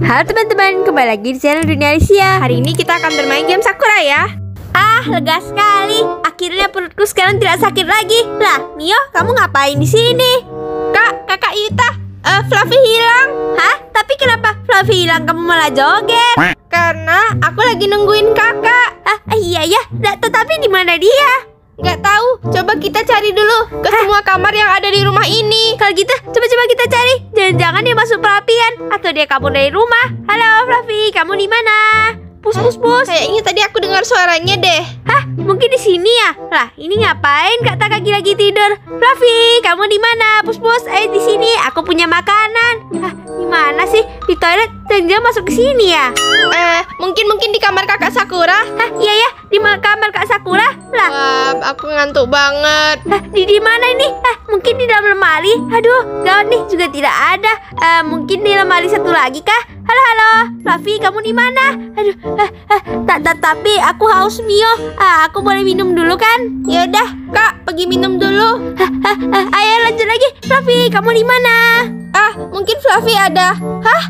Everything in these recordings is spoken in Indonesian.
Halo teman-teman, kembali lagi di channel Dunia Alicia Hari ini kita akan bermain game Sakura ya Ah, lega sekali Akhirnya perutku sekarang tidak sakit lagi Lah, Mio, kamu ngapain di sini? Kak, kakak Yuta uh, Fluffy hilang Hah? Tapi kenapa Fluffy hilang kamu malah joget? Karena aku lagi nungguin kakak Ah, ah iya ya, tetapi di mana dia? Nggak tahu. Coba kita cari dulu ke Hah? semua kamar yang ada di rumah ini. Kalau gitu, coba-coba kita cari. Jangan-jangan dia masuk perapian atau dia kabur dari rumah. Halo, Fluffy, kamu di mana? Pus pus pus. Kayaknya tadi aku dengar suaranya deh. Hah? Mungkin di sini ya? Lah, ini ngapain Kak kaki lagi tidur? Raffi, kamu di mana? Pus pus, eh di sini. Aku punya makanan. Hah, gimana sih? Di toilet dan masuk ke sini ya? Eh, mungkin mungkin di kamar Kakak Sakura. Hah, iya ya, di kamar Kak Sakura. Lah, Wah, aku ngantuk banget. Hah, di di mana ini? Hah, mungkin di dalam lemari. Aduh, gawat nih juga tidak ada. Eh, mungkin di lemari satu lagi kah? Halo halo, Fluffy kamu di mana? Aduh, eh eh tak tak tapi aku haus Mio. Ah, aku boleh minum dulu kan? Ya udah, Kak, pergi minum dulu. Ah, ah, ah, ayo lanjut lagi. Fluffy, kamu di mana? Ah, mungkin Fluffy ada. Hah?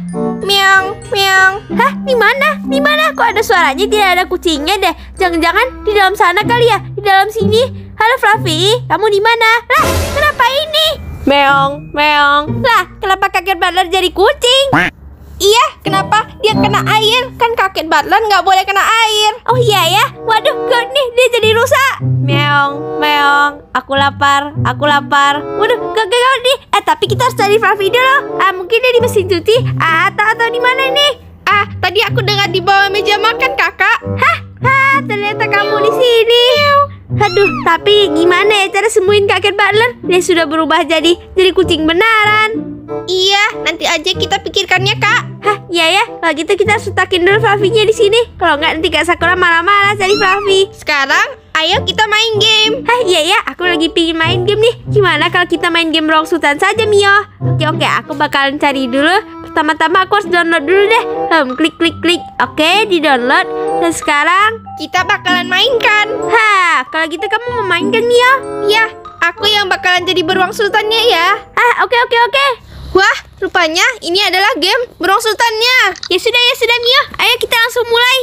Miang, miang. Hah, di mana? Di mana? Kok ada suaranya tidak ada kucingnya deh? Jangan-jangan di dalam sana kali ya? Di dalam sini? Halo Fluffy, kamu di mana? Lah, kenapa ini? Meong, meong. Lah, kenapa kaget Badar jadi kucing? Iya, kenapa? Dia kena air. Kan kakek Batlan nggak boleh kena air. Oh iya ya? Waduh, gak nih, dia jadi rusak. Meong, meong. Aku lapar, aku lapar. Waduh, gak gagal nih. Eh, tapi kita harus cari Fluffy dulu. Ah, mungkin dia di mesin cuci ah, atau atau di mana nih? Ah, tadi aku dengar di bawah meja makan, Kakak. Hah? ha, ternyata kamu di sini. Aduh, tapi gimana ya cara sembuhin kakek Butler? Dia sudah berubah jadi jadi kucing benaran. Iya, nanti aja kita pikirkannya, Kak. Hah, iya ya. Kalau gitu kita setakin dulu Fluffy-nya di sini. Kalau nggak nanti Kak Sakura marah-marah jadi Fluffy. Sekarang, ayo kita main game. Hah, iya ya. Aku lagi pingin main game nih. Gimana kalau kita main game Ruang Sultan saja, Mio? Oke, oke. Aku bakalan cari dulu. Pertama-tama aku harus download dulu deh. Hmm, klik, klik, klik. Oke, di-download. Dan sekarang... Kita bakalan mainkan. Hah, kalau gitu kamu mau mainkan, Mio? Iya, aku yang bakalan jadi beruang sultannya ya. Ah, oke, oke, oke. Wah, rupanya ini adalah game burung sultannya. Ya sudah, ya sudah Mio. Ayo kita langsung mulai.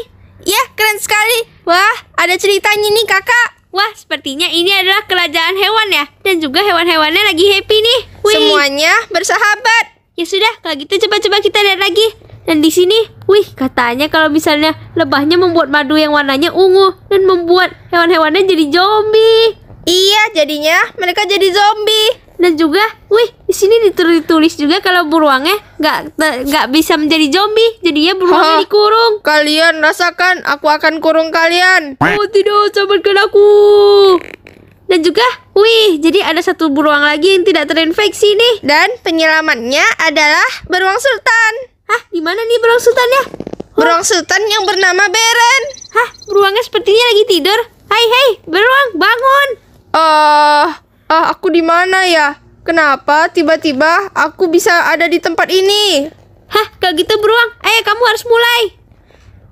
Ya, keren sekali. Wah, ada ceritanya nih kakak. Wah, sepertinya ini adalah kerajaan hewan ya. Dan juga hewan-hewannya lagi happy nih. Wih. Semuanya bersahabat. Ya sudah, kalau gitu coba-coba kita lihat lagi. Dan di sini, wih, katanya kalau misalnya lebahnya membuat madu yang warnanya ungu dan membuat hewan-hewannya jadi zombie. Iya, jadinya mereka jadi zombie dan juga, wih, di sini ditulis juga kalau beruangnya nggak nggak bisa menjadi zombie, jadi ya beruangnya dikurung. Kalian rasakan, aku akan kurung kalian. Oh tidak, selamatkan aku. Dan juga, wih, jadi ada satu beruang lagi yang tidak terinfeksi nih. Dan penyelamatnya adalah beruang sultan. Hah, di mana nih beruang sultannya? Oh. Beruang sultan yang bernama Beren. Hah, beruangnya sepertinya lagi tidur. Hai, hai, beruang, bangun. Oh, uh, Ah, aku di mana ya? Kenapa tiba-tiba aku bisa ada di tempat ini? Hah, kayak gitu beruang. eh kamu harus mulai.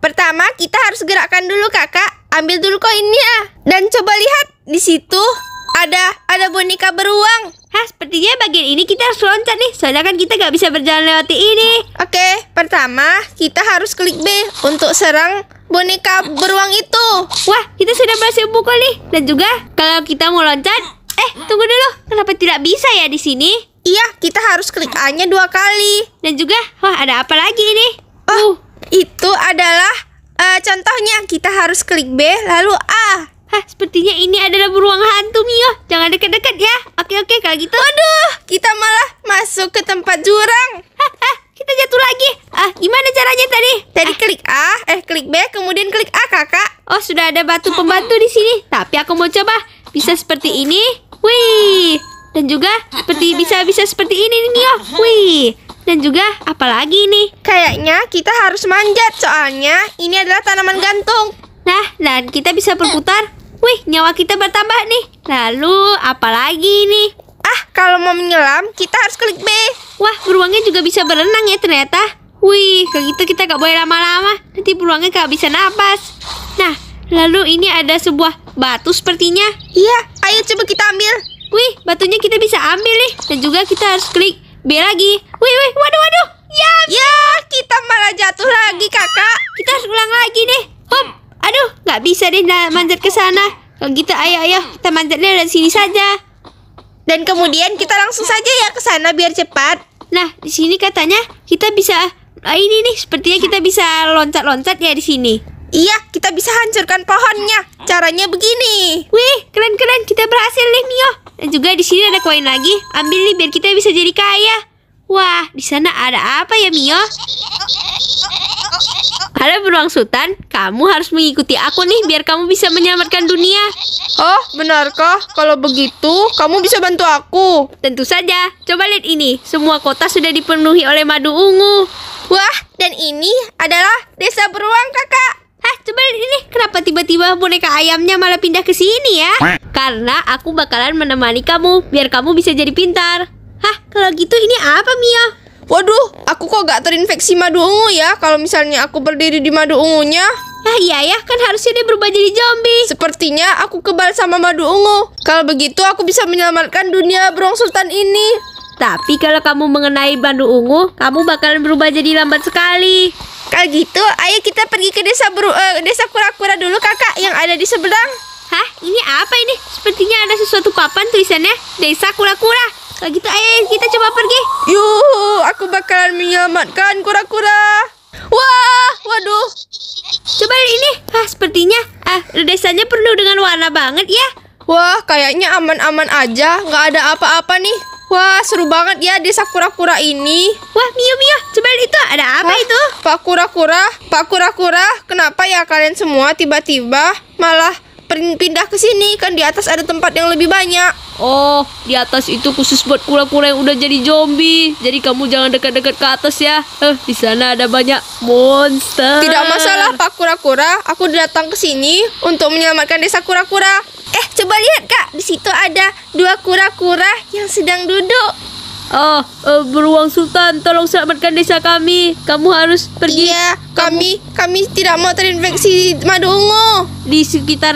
Pertama, kita harus gerakkan dulu kakak. Ambil dulu koinnya. Dan coba lihat, di situ ada ada boneka beruang. Hah, sepertinya bagian ini kita harus loncat nih. Soalnya kan kita gak bisa berjalan lewati ini. Oke, pertama kita harus klik B untuk serang boneka beruang itu. Wah, kita sudah berhasil pukul nih. Dan juga kalau kita mau loncat, Eh, tunggu dulu. Kenapa tidak bisa ya di sini? Iya, kita harus klik A-nya dua kali. Dan juga, wah ada apa lagi ini? Oh, uh. itu adalah uh, contohnya kita harus klik B lalu A. Hah, sepertinya ini adalah beruang hantu Mio. Jangan dekat-dekat ya. Oke oke kalau gitu. Waduh kita malah masuk ke tempat jurang. Hah, kita jatuh lagi. Ah, gimana caranya tadi? Tadi ah. klik A, eh klik B, kemudian klik A, Kakak. Oh, sudah ada batu pembantu di sini. Tapi aku mau coba. Bisa seperti ini? Wih, dan juga seperti bisa-bisa seperti ini nih yo. Wih, dan juga apalagi nih? Kayaknya kita harus manjat soalnya ini adalah tanaman gantung. Nah, dan kita bisa berputar. Wih, nyawa kita bertambah nih. Lalu apalagi nih? Ah, kalau mau menyelam kita harus klik B. Wah, beruangnya juga bisa berenang ya ternyata. Wih, kalau gitu kita gak boleh lama-lama. Nanti beruangnya gak bisa nafas. Nah, lalu ini ada sebuah batu sepertinya. Iya, ayo coba kita ambil. Wih, batunya kita bisa ambil nih. Dan juga kita harus klik B lagi. Wih, wih, waduh, waduh. Ya, ya kita malah jatuh lagi kakak. Kita harus ulang lagi nih Hop, aduh, nggak bisa deh manjat ke sana. Kalau gitu, ayo, ayo, kita manjatnya dari sini saja. Dan kemudian kita langsung saja ya ke sana biar cepat. Nah, di sini katanya kita bisa nah, ini nih, sepertinya kita bisa loncat-loncat ya di sini. Iya, kita bisa hancurkan pohonnya. Caranya begini. Wih, keren-keren. Kita berhasil nih, Mio. Dan juga di sini ada koin lagi. Ambil nih biar kita bisa jadi kaya. Wah, di sana ada apa ya, Mio? Ada beruang sultan. Kamu harus mengikuti aku nih biar kamu bisa menyelamatkan dunia. Oh, benarkah? Kalau begitu, kamu bisa bantu aku. Tentu saja. Coba lihat ini. Semua kota sudah dipenuhi oleh madu ungu. Wah, dan ini adalah desa beruang, Kakak coba ini kenapa tiba-tiba boneka ayamnya malah pindah ke sini ya? Karena aku bakalan menemani kamu biar kamu bisa jadi pintar. Hah, kalau gitu ini apa mia Waduh, aku kok gak terinfeksi madu ungu ya kalau misalnya aku berdiri di madu ungunya? Ah iya ya, kan harusnya dia berubah jadi zombie. Sepertinya aku kebal sama madu ungu. Kalau begitu aku bisa menyelamatkan dunia Brong Sultan ini. Tapi kalau kamu mengenai Bandu Ungu, kamu bakalan berubah jadi lambat sekali. Kalau gitu, ayo kita pergi ke desa beru, uh, eh, desa kura-kura dulu kakak yang ada di seberang. Hah? Ini apa ini? Sepertinya ada sesuatu papan tulisannya Desa Kura-Kura. Kalau gitu ayo kita coba pergi. Yuk, aku bakalan menyelamatkan kura-kura. Wah, waduh. Coba ini. Hah, sepertinya ah desanya penuh dengan warna banget ya. Wah, kayaknya aman-aman aja, nggak ada apa-apa nih. Wah, seru banget ya desa kura-kura ini. Wah, Mio Mio, coba itu ada apa Hah? itu? Pak kura-kura, Pak kura-kura, kenapa ya kalian semua tiba-tiba malah pindah ke sini? Kan di atas ada tempat yang lebih banyak. Oh, di atas itu khusus buat kura-kura yang udah jadi zombie. Jadi kamu jangan dekat-dekat ke atas ya. Eh, di sana ada banyak monster. Tidak masalah, Pak kura-kura. Aku datang ke sini untuk menyelamatkan desa kura-kura. Eh, coba lihat kak, di situ ada dua kura-kura yang sedang duduk. Oh, uh, beruang Sultan, tolong selamatkan desa kami. Kamu harus pergi. Iya, kami kami tidak mau terinfeksi madu ungu. Di sekitar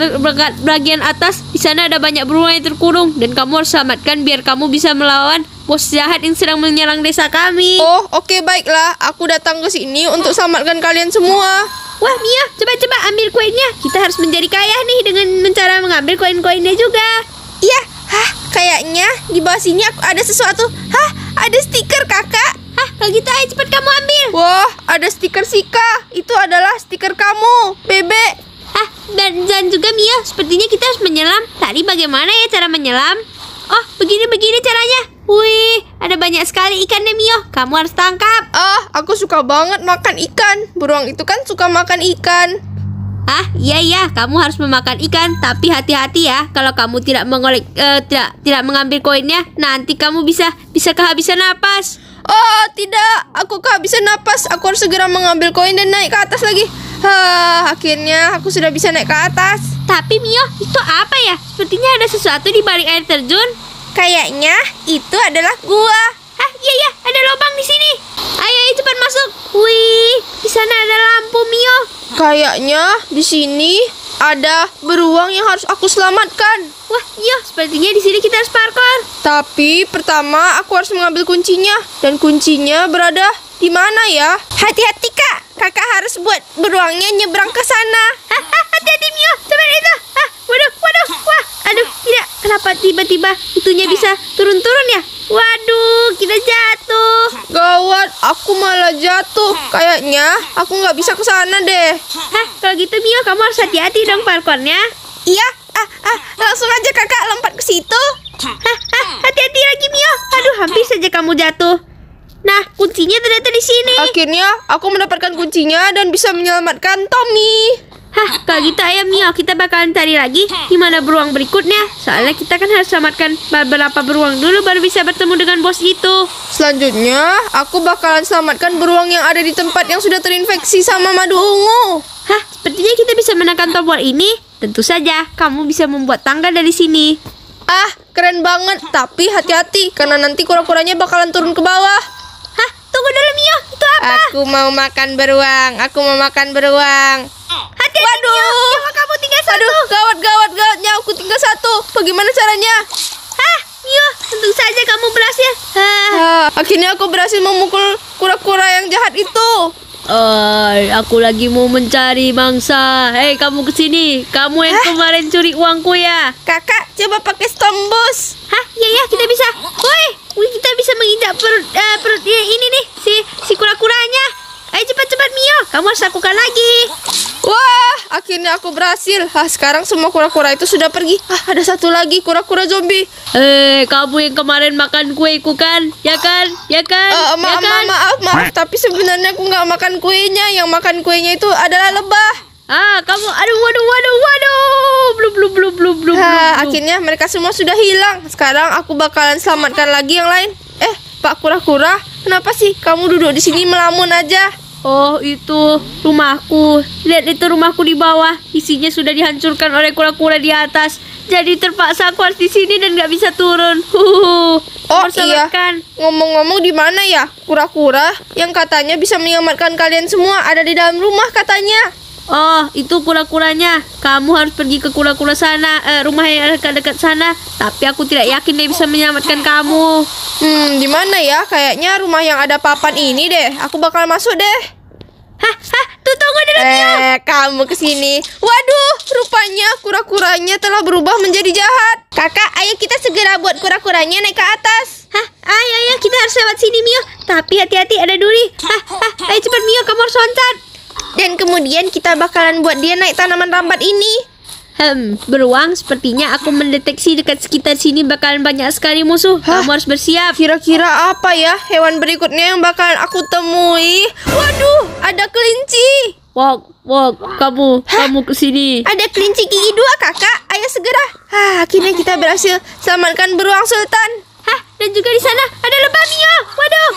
bagian atas, di sana ada banyak beruang yang terkurung dan kamu harus selamatkan biar kamu bisa melawan bos jahat yang sedang menyerang desa kami. Oh, oke okay, baiklah. Aku datang ke sini untuk selamatkan kalian semua. Wah Mia, coba-coba ambil koinnya. Kita harus menjadi kaya nih dengan cara mengambil koin-koinnya juga. Iya, hah, kayaknya di bawah sini aku ada sesuatu. Hah, ada stiker kakak. Hah, kalau gitu ayo cepat kamu ambil. Wah, ada stiker Sika. Itu adalah stiker kamu, bebek. Hah, dan, dan juga Mia, sepertinya kita harus menyelam. Tadi bagaimana ya cara menyelam? Oh, begini-begini caranya. Wih, ada banyak sekali ikan deh Mio. Kamu harus tangkap. Ah, aku suka banget makan ikan. Beruang itu kan suka makan ikan. Ah, iya iya, kamu harus memakan ikan, tapi hati-hati ya. Kalau kamu tidak mengolek uh, eh, tidak tidak mengambil koinnya, nanti kamu bisa bisa kehabisan napas. Oh, tidak. Aku kehabisan napas. Aku harus segera mengambil koin dan naik ke atas lagi. Hah, akhirnya aku sudah bisa naik ke atas. Tapi Mio, itu apa ya? Sepertinya ada sesuatu di balik air terjun. Kayaknya itu adalah gua. Hah, iya iya, ada lubang di sini. Ayo, ayo cepat masuk. Wih, di sana ada lampu Mio. Kayaknya di sini ada beruang yang harus aku selamatkan. Wah, iya, sepertinya di sini kita harus parkour. Tapi pertama aku harus mengambil kuncinya dan kuncinya berada di mana ya? Hati-hati kak, kakak harus buat beruangnya nyebrang ke sana. Hati-hati Mio, coba itu. Ah, waduh, waduh, wah, aduh, tidak. Kenapa tiba-tiba itunya bisa turun-turun ya? Waduh, kita jatuh. Gawat, aku malah jatuh. Kayaknya aku nggak bisa ke sana deh. Hah, kalau gitu Mio, kamu harus hati-hati dong parkornya. Iya, ah, ah, langsung aja kakak lompat ke situ. Hah, hati-hati lagi Mio. Aduh, hampir saja kamu jatuh. Nah, kuncinya ternyata di sini. Akhirnya aku mendapatkan kuncinya dan bisa menyelamatkan Tommy. Hah, kalau gitu ayo Mio, kita bakalan cari lagi gimana beruang berikutnya. Soalnya kita kan harus selamatkan beberapa beruang dulu baru bisa bertemu dengan bos itu. Selanjutnya, aku bakalan selamatkan beruang yang ada di tempat yang sudah terinfeksi sama madu ungu. Hah, sepertinya kita bisa menekan tombol ini. Tentu saja, kamu bisa membuat tangga dari sini. Ah, keren banget. Tapi hati-hati, karena nanti kura-kuranya bakalan turun ke bawah. Aku mau makan beruang. Aku mau makan beruang. Hati Waduh. Nyawa kamu tinggal satu. Aduh, gawat, gawat, gawat. Nyawa aku tinggal satu. Bagaimana caranya? Hah, Mio, iya, tentu saja kamu berhasil. Hah. Akhirnya aku berhasil memukul kura-kura yang jahat itu. Oh, aku lagi mau mencari mangsa. Hei, kamu kesini. Kamu yang Hah? kemarin curi uangku ya. Kakak, coba pakai stombus. Hah? Iya iya, kita bisa. Woi, kita bisa menginjak perut uh, perut ini nih si si kura-kuranya. Ayo cepat-cepat Mio, kamu harus lakukan lagi. Wah, akhirnya aku berhasil. Hah, sekarang semua kura-kura itu sudah pergi. Ah, ada satu lagi kura-kura zombie. Eh, kamu yang kemarin makan kueku kan? Ya kan? Ya kan? Uh, ya kan? tapi sebenarnya aku nggak makan kuenya yang makan kuenya itu adalah lebah ah kamu aduh waduh waduh waduh blub blub blub blub blub ha, akhirnya mereka semua sudah hilang sekarang aku bakalan selamatkan lagi yang lain eh pak kura-kura kenapa sih kamu duduk di sini melamun aja Oh itu rumahku Lihat itu rumahku di bawah Isinya sudah dihancurkan oleh kura-kura di atas jadi terpaksa aku harus di sini dan nggak bisa turun. Oh iya. Ngomong-ngomong di mana ya kura-kura yang katanya bisa menyelamatkan kalian semua ada di dalam rumah katanya. Oh, itu kura-kuranya. Kamu harus pergi ke kura-kura sana, eh, rumah yang dekat-dekat sana. Tapi aku tidak yakin dia bisa menyelamatkan kamu. Hmm, di mana ya? Kayaknya rumah yang ada papan ini deh. Aku bakal masuk deh. Hah, hah, tuh tunggu dulu. Eh, kamu kesini. Waduh, Rupanya kura-kuranya telah berubah menjadi jahat. Kakak, ayo kita segera buat kura-kuranya naik ke atas. Hah, ayo ah, ya, ayo, ya, kita harus lewat sini Mio. Tapi hati-hati ada duri. Hah, hah, ayo cepat Mio kamu harus loncat. Dan kemudian kita bakalan buat dia naik tanaman rambat ini. Hmm, beruang, sepertinya aku mendeteksi dekat sekitar sini bakalan banyak sekali musuh. Hah? Kamu harus bersiap. Kira-kira apa ya hewan berikutnya yang bakalan aku temui? Waduh, ada kelinci. Wok, wok, kamu, Hah? kamu sini. Ada kelinci gigi dua, kakak. Ayo segera. Hah, akhirnya kita berhasil selamatkan beruang sultan. Hah, dan juga di sana ada lebah Mio. Waduh.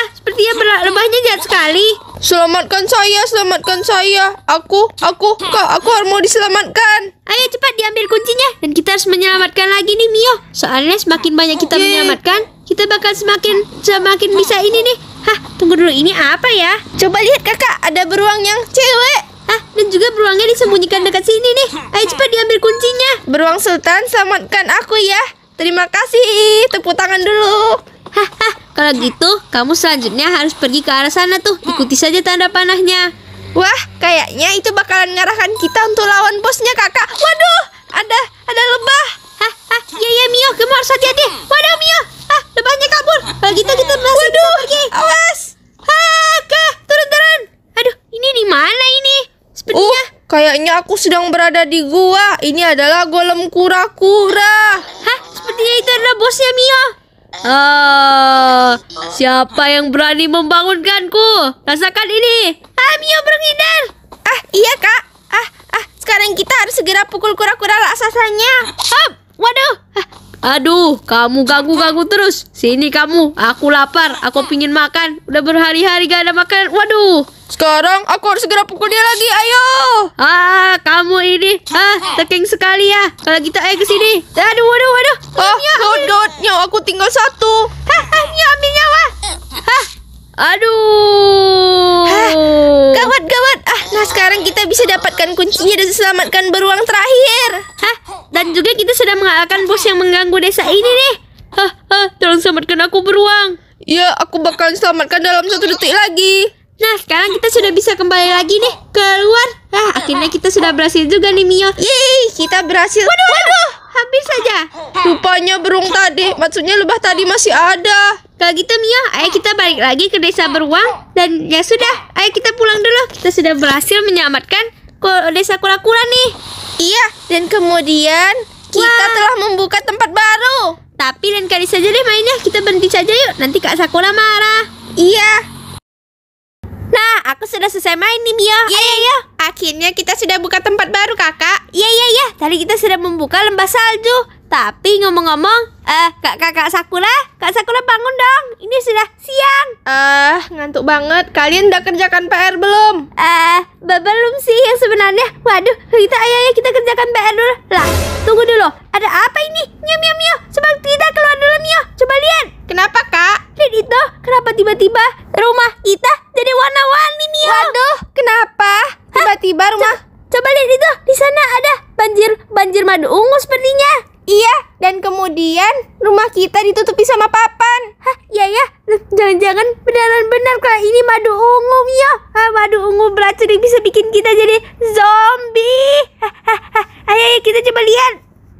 Hah, sepertinya lebahnya jahat sekali. Selamatkan saya, selamatkan saya. Aku, aku, kak, aku harus mau diselamatkan. Ayo cepat diambil kuncinya dan kita harus menyelamatkan lagi nih Mio. Soalnya semakin banyak kita menyelamatkan, kita bakal semakin semakin bisa ini nih Hah, tunggu dulu ini apa ya? Coba lihat kakak, ada beruang yang cewek. Ah, dan juga beruangnya disembunyikan dekat sini nih. Ayo cepat diambil kuncinya. Beruang Sultan, selamatkan aku ya. Terima kasih. Tepuk tangan dulu. Hahaha, kalau gitu kamu selanjutnya harus pergi ke arah sana tuh. Ikuti saja tanda panahnya. Wah, kayaknya itu bakalan ngarahkan kita untuk lawan bosnya kakak. Waduh, ada ada lebah ah iya iya Mio harus hati-hati waduh Mio ah lebahnya kabur ah, kalau gitu iya. kita masih Waduh, pergi awas ah turun turun aduh ini di mana ini sepertinya uh, kayaknya aku sedang berada di gua ini adalah golem kura-kura hah sepertinya itu adalah bosnya Mio Ah, siapa yang berani membangunkanku? Rasakan ini. Ah, Mio berhindar. Ah, iya, Kak. Ah, ah, sekarang kita harus segera pukul kura-kura raksasanya. Hap! Waduh. Aduh, kamu ganggu-ganggu terus. Sini kamu, aku lapar, aku pingin makan. Udah berhari-hari gak ada makan. Waduh. Sekarang aku harus segera pukul dia lagi. Ayo. Ah, kamu ini ah teking sekali ya. Kalau kita gitu ayo ke sini. Aduh, waduh, waduh. oh, ah, dot, nyawa aku tinggal satu. Hah, ah, nyawa, nyawa. Hah, Aduh. Hah, gawat gawat. Ah, nah sekarang kita bisa dapatkan kuncinya dan selamatkan beruang terakhir. Hah, dan juga kita sudah mengalahkan bos yang mengganggu desa ini nih. Hah, hah, tolong selamatkan aku beruang. Ya, aku bakalan selamatkan dalam satu detik lagi. Nah, sekarang kita sudah bisa kembali lagi nih keluar. Ah, akhirnya kita sudah berhasil juga nih Mio. Yeay, kita berhasil. Waduh, waduh habis saja. Rupanya burung tadi, maksudnya lebah tadi masih ada. Kalau gitu Mio, ayo kita balik lagi ke desa beruang dan ya sudah, ayo kita pulang dulu. Kita sudah berhasil menyelamatkan desa kura-kura nih. Iya, dan kemudian kita Wah. telah membuka tempat baru. Tapi lain kali saja deh mainnya, kita berhenti saja yuk. Nanti Kak Sakura marah. Iya. Nah, aku sudah selesai main nih Mio. Iya, iya akhirnya kita sudah buka tempat baru kakak Iya iya iya tadi kita sudah membuka lembah salju Tapi ngomong-ngomong eh -ngomong, uh, kak kakak Sakura Kak Sakura bangun dong ini sudah siang Eh uh, ngantuk banget kalian udah kerjakan PR belum? Eh uh, belum sih yang sebenarnya Waduh kita ayo ayo kita kerjakan PR dulu Lah tunggu dulu ada apa ini? Mio mio mio coba kita keluar dulu mio Coba lihat Kenapa kak? Lihat itu kenapa tiba-tiba rumah kita jadi warna-warni mio Waduh kenapa? Tiba-tiba rumah. Co coba lihat itu, di sana ada banjir banjir madu ungu sepertinya. Iya, dan kemudian rumah kita ditutupi sama papan. Hah, iya ya. Jangan-jangan benar-benar kalau ini madu ungu, ya, Ah, madu ungu beracun yang bisa bikin kita jadi zombie. Hah, ayo kita coba lihat.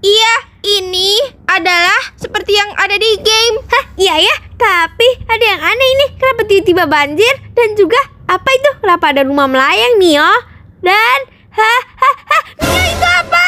Iya, ini adalah seperti yang ada di game. Hah, iya ya. Tapi ada yang aneh ini. Kenapa tiba-tiba banjir dan juga apa itu? Kenapa ada rumah melayang, Mio. Dan ha ha ha, Mio itu apa?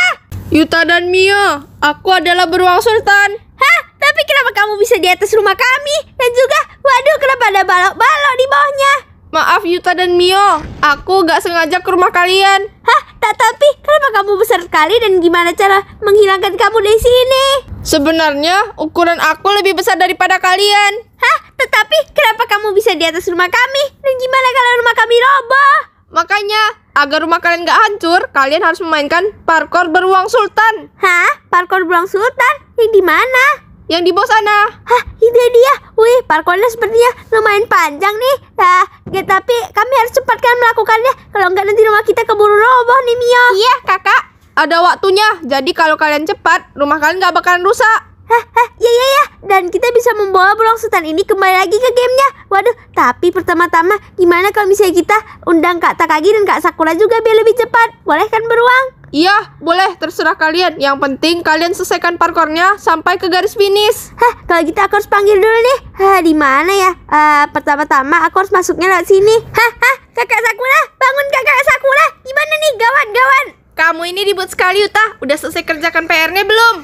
Yuta dan Mio, aku adalah beruang sultan. Hah? Tapi kenapa kamu bisa di atas rumah kami? Dan juga, waduh, kenapa ada balok-balok di bawahnya? Maaf Yuta dan Mio, aku gak sengaja ke rumah kalian. Hah? tapi, kenapa kamu besar sekali dan gimana cara menghilangkan kamu dari sini? Sebenarnya ukuran aku lebih besar daripada kalian. Hah? Tetapi kenapa kamu bisa di atas rumah kami? Dan gimana kalau rumah kami roboh? Makanya, agar rumah kalian gak hancur, kalian harus memainkan parkour beruang sultan. Hah? Parkour beruang sultan? Yang di mana? Yang di bawah sana. Hah? Ide dia. Wih, parkournya sepertinya lumayan panjang nih. Nah, ya, tapi kami harus cepatkan melakukannya. Kalau nggak nanti rumah kita keburu roboh nih, Mio. Iya, kakak ada waktunya. Jadi kalau kalian cepat, rumah kalian gak bakalan rusak. Hah, ya ya ya. Dan kita bisa membawa beruang sultan ini kembali lagi ke gamenya. Waduh, tapi pertama-tama gimana kalau misalnya kita undang Kak Takagi dan Kak Sakura juga biar lebih cepat? Boleh kan beruang? Iya, boleh. Terserah kalian. Yang penting kalian selesaikan parkornya sampai ke garis finish. Hah, kalau kita gitu aku harus panggil dulu nih. Hah, di mana ya? Uh, pertama-tama aku harus masuknya lewat sini. Hah, hah, Kakak Sakura, bangun Kakak Sakura. Gimana nih, gawat gawat. Kamu ini ribut sekali, Uta. Udah selesai kerjakan PR-nya belum?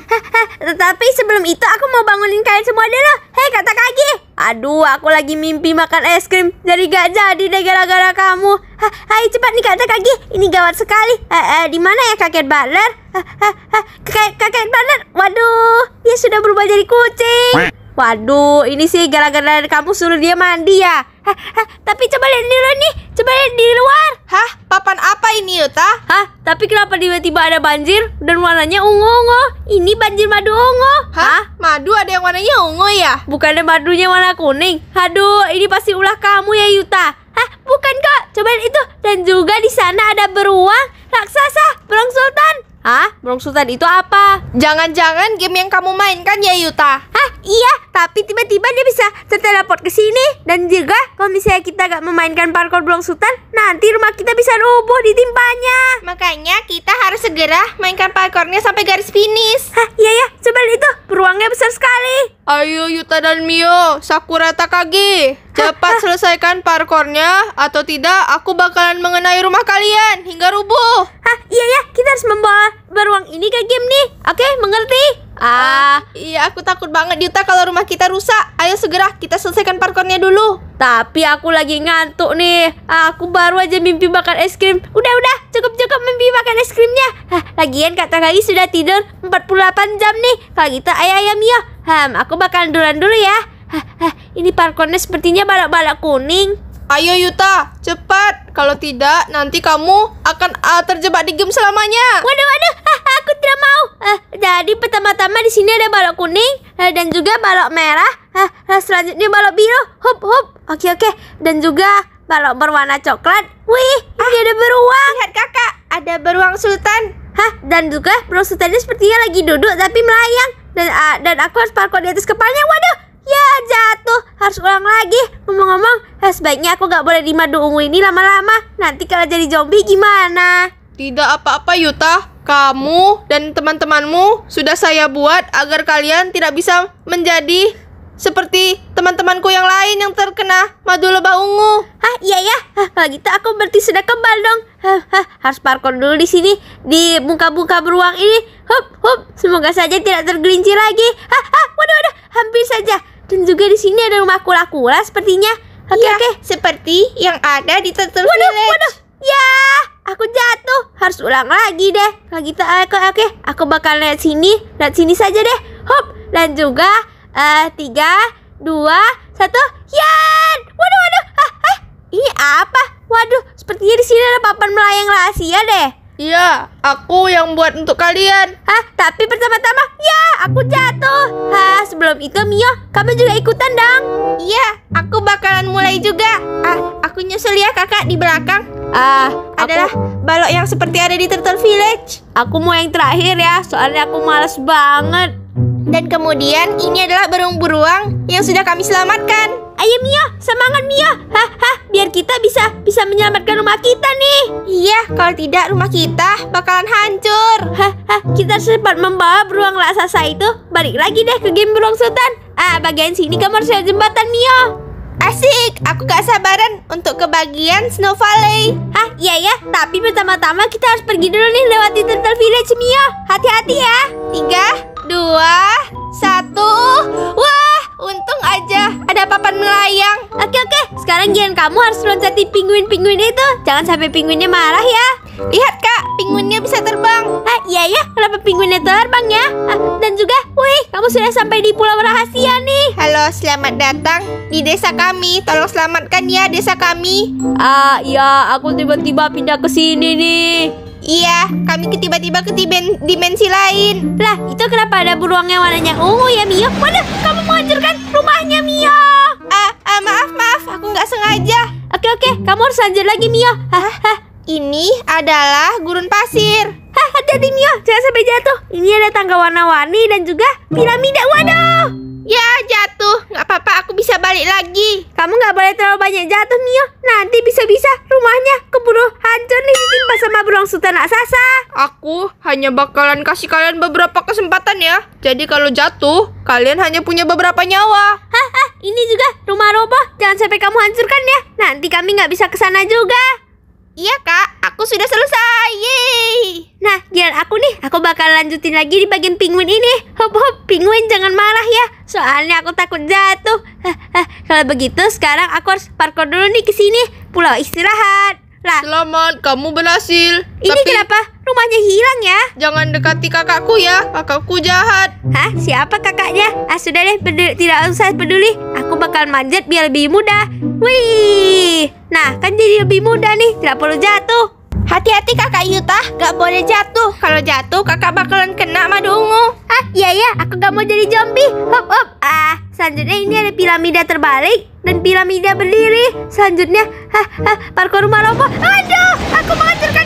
Tetapi sebelum itu aku mau bangunin kalian semua dulu. Hei, kata kaki. Aduh, aku lagi mimpi makan es krim. Jadi gak jadi deh gara-gara kamu. Hai, cepat nih kata kaki. Ini gawat sekali. Eh, eh di mana ya kakek Butler? kakek, kakek Butler. Waduh, dia ya sudah berubah jadi kucing. Waduh, ini sih gara-gara kamu suruh dia mandi ya. Hah, hah, tapi coba lihat di luar nih, coba lihat di luar. Hah, papan apa ini Yuta? Hah, tapi kenapa tiba-tiba ada banjir dan warnanya ungu-ungu? Ini banjir madu ungu. Hah? Hah, madu ada yang warnanya ungu ya? Bukannya madunya warna kuning? Aduh, ini pasti ulah kamu ya Yuta. Hah, bukan kok. Coba lihat itu dan juga di sana ada beruang raksasa, beruang sultan. Hah? sultan itu apa? Jangan-jangan game yang kamu mainkan ya Yuta? Hah? Iya, tapi tiba-tiba dia bisa terteleport ke sini dan juga kalau misalnya kita gak memainkan parkour sultan, nanti rumah kita bisa rubuh ditimpanya. Makanya kita harus segera mainkan parkournya sampai garis finish. Hah? Iya ya, coba itu ruangnya besar sekali. Ayo Yuta dan Mio, Sakura Takagi, cepat menyelesaikan parkornya atau tidak, aku bakalan mengenai rumah kalian hingga rubuh. Hah, iya ya, kita harus membawa beruang ini ke game nih. Oke, mengerti? Ah, oh, iya aku takut banget Yuta kalau rumah kita rusak. Ayo segera kita selesaikan parkornya dulu. Tapi aku lagi ngantuk nih. Aku baru aja mimpi makan es krim. Udah, udah, cukup-cukup mimpi makan es krimnya. Hah, lagian Kak Takagi sudah tidur 48 jam nih. Kalau kita gitu, ayo ayam ya. Hmm, aku bakalan duluan dulu ya. Hah, ini parkournya sepertinya balak-balak kuning. Ayo Yuta, cepat. Kalau tidak, nanti kamu akan uh, terjebak di game selamanya. Waduh, waduh, ah, aku tidak mau. Uh, jadi pertama-tama di sini ada balok kuning uh, dan juga balok merah. Uh, selanjutnya balok biru, Hop hop. Oke oke, dan juga balok berwarna coklat. Wih, ah, ini ada beruang. Lihat kakak, ada beruang sultan. Hah, dan juga beruang sultannya sepertinya lagi duduk tapi melayang. Dan uh, dan aku harus parkour di atas kepalanya. Waduh jatuh Harus ulang lagi Ngomong-ngomong eh, Sebaiknya aku gak boleh di madu ungu ini lama-lama Nanti kalau jadi zombie gimana? Tidak apa-apa Yuta Kamu dan teman-temanmu Sudah saya buat agar kalian tidak bisa menjadi seperti teman-temanku yang lain yang terkena madu lebah ungu. Hah, iya ya. kalau gitu aku berarti sudah kebal dong. harus parkour dulu di sini di muka-muka beruang ini. Hup, hup. Semoga saja tidak tergelincir lagi. Hah, hah, waduh, waduh. Hampir saja. Dan juga di sini ada rumah kura-kura sepertinya. Oke, okay, ya, oke. Okay. Seperti yang ada di Turtle waduh, Village. Waduh, ya. Aku jatuh. Harus ulang lagi deh. Lagi tak eh, oke, oke. Aku bakal lihat sini. Lihat sini saja deh. Hop. Dan juga, uh, tiga, dua, satu. Ya. Waduh, waduh. Ah, ah. Ini apa? Waduh, sepertinya di sini ada papan melayang rahasia deh. Iya, aku yang buat untuk kalian. Hah, tapi pertama-tama, ya, aku jatuh. Hah, sebelum itu Mio, kamu juga ikutan dong. Iya, aku bakalan mulai juga. Ah, aku nyusul ya kakak di belakang. Ah, adalah aku... balok yang seperti ada di Turtle Village. Aku mau yang terakhir ya, soalnya aku males banget. Dan kemudian ini adalah burung beruang yang sudah kami selamatkan. Ayo Mia, semangat Mia. Hah, hah, biar kita bisa bisa menyelamatkan rumah kita nih. Iya, kalau tidak rumah kita bakalan hancur. Hah, hah, kita cepat membawa beruang raksasa itu balik lagi deh ke game beruang sultan. Ah, bagian sini kamu harus lihat jembatan Mia. Asik, aku gak sabaran untuk ke bagian Snow Valley. Hah, iya ya, tapi pertama-tama kita harus pergi dulu nih lewati Turtle Village, Mio. Hati-hati ya. Tiga, dua, satu. Wah! Untung aja ada papan melayang. Oke oke, sekarang Gian kamu harus loncati pinguin-pinguin itu. Jangan sampai pinguinnya marah ya. Lihat kak, pinguinnya bisa terbang. Ah iya ya, kenapa pinguinnya terbang ya? Ah, dan juga, wih, kamu sudah sampai di pulau rahasia nih. Halo, selamat datang di desa kami. Tolong selamatkan ya desa kami. Ah iya, aku tiba-tiba pindah ke sini nih. Iya, kami tiba-tiba ke dimensi lain. Lah, itu kenapa ada beruang yang warnanya ungu oh, ya, Mio? Waduh, kamu menghancurkan rumahnya, Mio. Ah, uh, maaf, maaf. Aku nggak sengaja. Oke, oke. Kamu harus lanjut lagi, Mio. Ini adalah gurun pasir. Hah, hati-hati Mio. Jangan sampai jatuh. Ini ada tangga warna-warni dan juga piramida. Waduh! Ya, jatuh. Nggak apa-apa, aku bisa balik lagi. Kamu nggak boleh terlalu banyak jatuh, Mio. Nanti bisa-bisa rumahnya keburu hancur nih ditimpa sama burung sultan raksasa. Aku hanya bakalan kasih kalian beberapa kesempatan ya. Jadi kalau jatuh, kalian hanya punya beberapa nyawa. Hah, ini juga rumah roboh. Jangan sampai kamu hancurkan ya. Nanti kami nggak bisa kesana juga. Iya kak, aku sudah selesai. Yeay. Nah, giliran aku nih, aku bakal lanjutin lagi di bagian penguin ini. Hop hop, penguin jangan marah ya. Soalnya aku takut jatuh. Kalau begitu sekarang aku harus parkour dulu nih ke sini. Pulau istirahat. Lah. Selamat, kamu berhasil. Ini Tapi... kenapa? rumahnya hilang ya. Jangan dekati kakakku ya, kakakku jahat. Hah? Siapa kakaknya? Ah sudah deh, tidak usah peduli. Aku bakal manjat biar lebih mudah. Wih! Nah, kan jadi lebih mudah nih, tidak perlu jatuh. Hati-hati kakak Yuta, gak boleh jatuh. Kalau jatuh kakak bakalan kena madu ungu. Ah iya ya, aku gak mau jadi zombie. Hop hop. Ah, selanjutnya ini ada piramida terbalik dan piramida berdiri. Selanjutnya, ah, ah parkour rumah roboh. Aduh, aku menghancurkan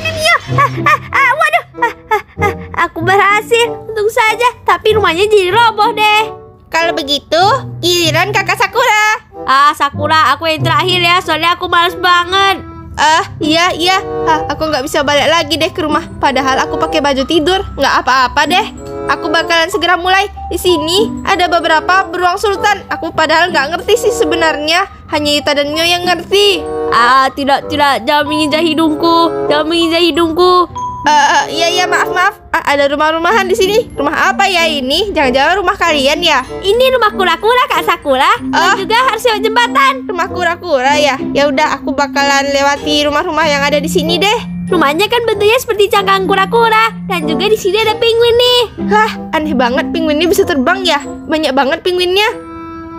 ah, ah, ah, waduh, ah, ah, ah, aku berhasil. Untung saja, tapi rumahnya jadi roboh deh. Kalau begitu, giliran kakak Sakura. Ah, Sakura, aku yang terakhir ya, soalnya aku males banget. Ah, uh, iya, iya. Ah, aku nggak bisa balik lagi deh ke rumah. Padahal aku pakai baju tidur. Nggak apa-apa deh. Aku bakalan segera mulai. Di sini ada beberapa beruang sultan. Aku padahal nggak ngerti sih sebenarnya. Hanya Yuta dan Mio yang ngerti. Ah, tidak, tidak. Jangan menginjak hidungku. Jangan menginjak hidungku. Eh, uh, iya iya maaf maaf. Uh, ada rumah-rumahan di sini. Rumah apa ya ini? Jangan-jangan rumah kalian ya? Ini rumah kura-kura Kak Sakura. Oh. Dan eh? juga harus jembatan. Rumah kura-kura ya. Ya udah, aku bakalan lewati rumah-rumah yang ada di sini deh. Rumahnya kan bentuknya seperti cangkang kura-kura dan juga di sini ada penguin nih. Hah, aneh banget penguinnya bisa terbang ya? Banyak banget penguinnya.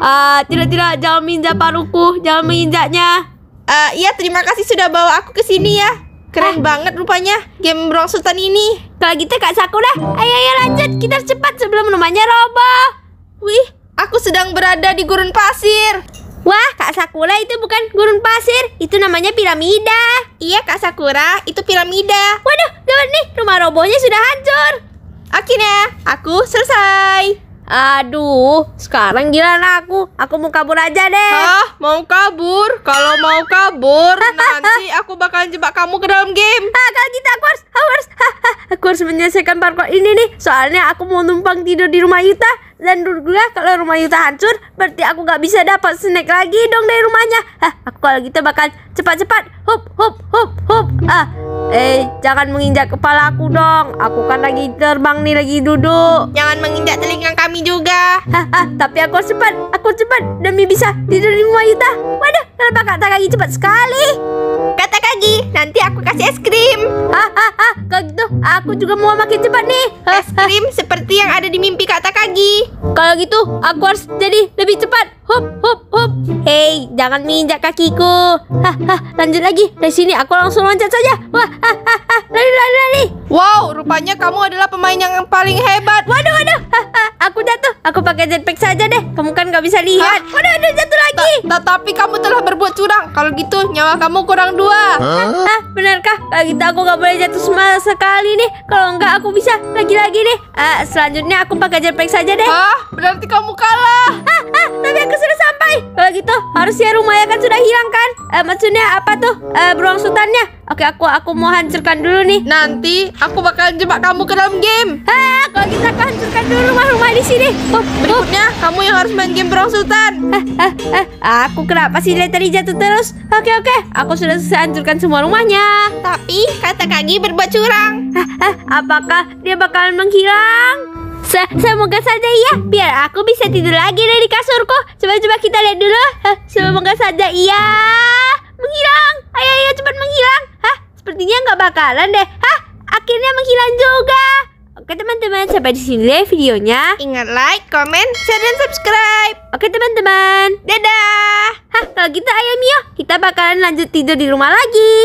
Ah, uh, tidak tidak jangan menginjak paruku, jangan menginjaknya. Uh, ah, iya terima kasih sudah bawa aku ke sini ya. Keren ah. banget rupanya game Brong Sultan ini. Kalau gitu Kak Sakura, ayo ayo lanjut kita cepat sebelum rumahnya roboh. Wih, aku sedang berada di gurun pasir. Wah, Kak Sakura itu bukan gurun pasir, itu namanya piramida. Iya, Kak Sakura, itu piramida. Waduh, gawat nih, rumah robohnya sudah hancur. Akhirnya, aku selesai. Aduh, sekarang gila aku. Aku mau kabur aja deh. Hah? Mau kabur? Kalau mau kabur, nanti aku bakal jebak kamu ke dalam game. Ah, kalau gitu aku harus, aku harus, ah, ah, aku harus menyelesaikan parkour ini nih. Soalnya aku mau numpang tidur di rumah Yuta. Dan dulu gue kalau rumah Yuta hancur, berarti aku gak bisa dapat snack lagi dong dari rumahnya. Hah, aku kalau gitu bakal cepat-cepat. Hup, hup, hup, hup. Ah, Eh, jangan menginjak kepala aku dong. Aku kan lagi terbang nih, lagi duduk. Jangan menginjak telinga kami juga. haha tapi aku cepat, aku cepat demi bisa tidur di rumah Yuta. Waduh, kenapa kak lagi cepat sekali? lagi. Nanti aku kasih es krim. Ah, ah, ah gitu. Aku juga mau makin cepat nih. Ah, es krim seperti yang ada di mimpi kata Kagi. Kalau gitu, aku harus jadi lebih cepat. Hop, hop, hop. Hei, jangan menginjak kakiku. lanjut lagi. Dari sini aku langsung loncat saja. Wah, Lari, lari, lari. Wow, rupanya kamu adalah pemain yang paling hebat. Waduh, waduh. Aku jatuh. Aku pakai jetpack saja deh. Kamu kan gak bisa lihat. Waduh, waduh, jatuh lagi. tetapi kamu telah berbuat curang. Kalau gitu, nyawa kamu kurang dua. Hah? Hah? Benarkah? Lagi tak aku gak boleh jatuh semangat sekali nih Kalau enggak aku bisa lagi-lagi nih uh, Selanjutnya aku pakai jetpack saja deh Hah? Berarti kamu kalah Hah? Hah? Tapi aku sudah sampai Kalau gitu harusnya rumahnya kan sudah hilang kan? eh maksudnya apa tuh? eh beruang sultannya Oke, aku aku mau hancurkan dulu nih. Nanti aku bakal jebak kamu ke dalam game. Hah kalau kita gitu akan hancurkan dulu rumah-rumah di sini. Oh, berikutnya oh. kamu yang harus main game perang sultan. Hah ah, ah. Aku kenapa sih dari tadi jatuh terus? Oke, oke. Aku sudah selesai hancurkan semua rumahnya. Tapi kata Kagi berbuat curang. Ah, Apakah dia bakalan menghilang? Se semoga saja iya, biar aku bisa tidur lagi dari kasurku. Coba-coba kita lihat dulu. Semoga saja iya. Menghilang! Ayo, ayo, cepat menghilang! Hah? Sepertinya nggak bakalan deh. Hah? Akhirnya menghilang juga! Oke teman-teman, sampai di sini deh videonya. Ingat like, comment share, dan subscribe. Oke teman-teman. Dadah. Hah, kalau gitu ayo Mio, kita bakalan lanjut tidur di rumah lagi.